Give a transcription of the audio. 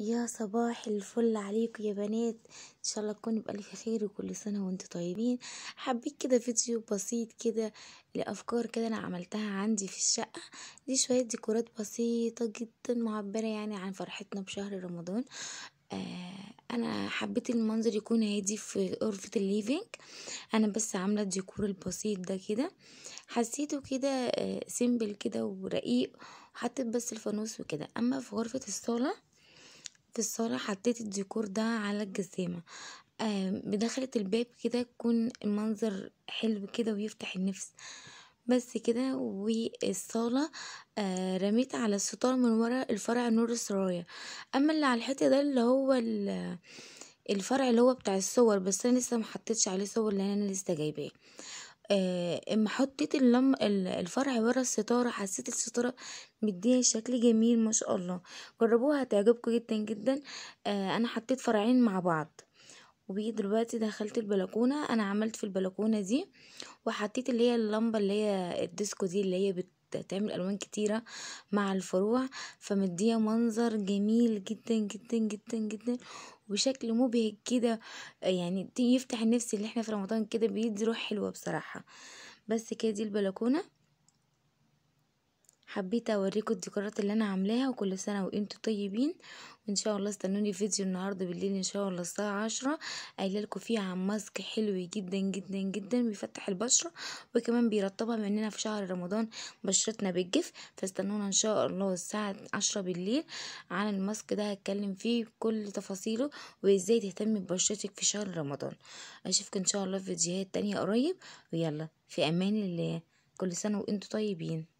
يا صباح الفل عليكم يا بنات ان شاء الله تكونوا بالف خير وكل سنه وانتم طيبين حبيت كده فيديو بسيط كده لافكار كده انا عملتها عندي في الشقه دي شويه ديكورات بسيطه جدا معبره يعني عن فرحتنا بشهر رمضان آه انا حبيت المنظر يكون هادي في غرفه الليفينج انا بس عامله الديكور البسيط ده كده حسيته كده آه سيمبل كده ورقيق وحطيت بس الفانوس وكده اما في غرفه الصاله في الصالة حطيت الديكور ده على الجزامة آه، بدخلة الباب كده يكون المنظر حلو كده ويفتح النفس بس كده والصالة آه، رميت على الستار من ورا الفرع نور السرايا اما اللي على الحيطة ده اللي هو الفرع اللي هو بتاع الصور بس انا لسه محطتش عليه صور لان انا لسه جايباه آه، اما حطيت اللم الفرع ورا الستاره حسيت الستاره مديها شكل جميل ما شاء الله جربوها هتعجبكم جدا جدا آه، انا حطيت فرعين مع بعض وبيه دلوقتي دخلت البلكونه انا عملت في البلكونه دي وحطيت اللي هي اللمبه اللي هي الديسكو دي اللي هي بتعمل الوان كتيره مع الفروع فمديها منظر جميل جدا جدا جدا جدا وشكل مبهج كده آه، يعني يفتح النفس اللي احنا في رمضان كده بيدي روح حلوه بصراحه بس كده دي البلكونه حبيت اوريكم الديكورات اللي انا عاملاها وكل سنه وانتم طيبين وان شاء الله استنوني فيديو النهارده بالليل ان شاء الله الساعه عشرة قايله لكم فيه عن ماسك حلو جدا جدا جدا بيفتح البشره وكمان بيرطبها مننا في شهر رمضان بشرتنا بتجف فاستنونا ان شاء الله الساعه عشرة بالليل عن الماسك ده هتكلم فيه كل تفاصيله وازاي تهتمي ببشرتك في شهر رمضان اشوفكم ان شاء الله في فيديوهات تانية قريب ويلا في امان الله كل سنه وانتم طيبين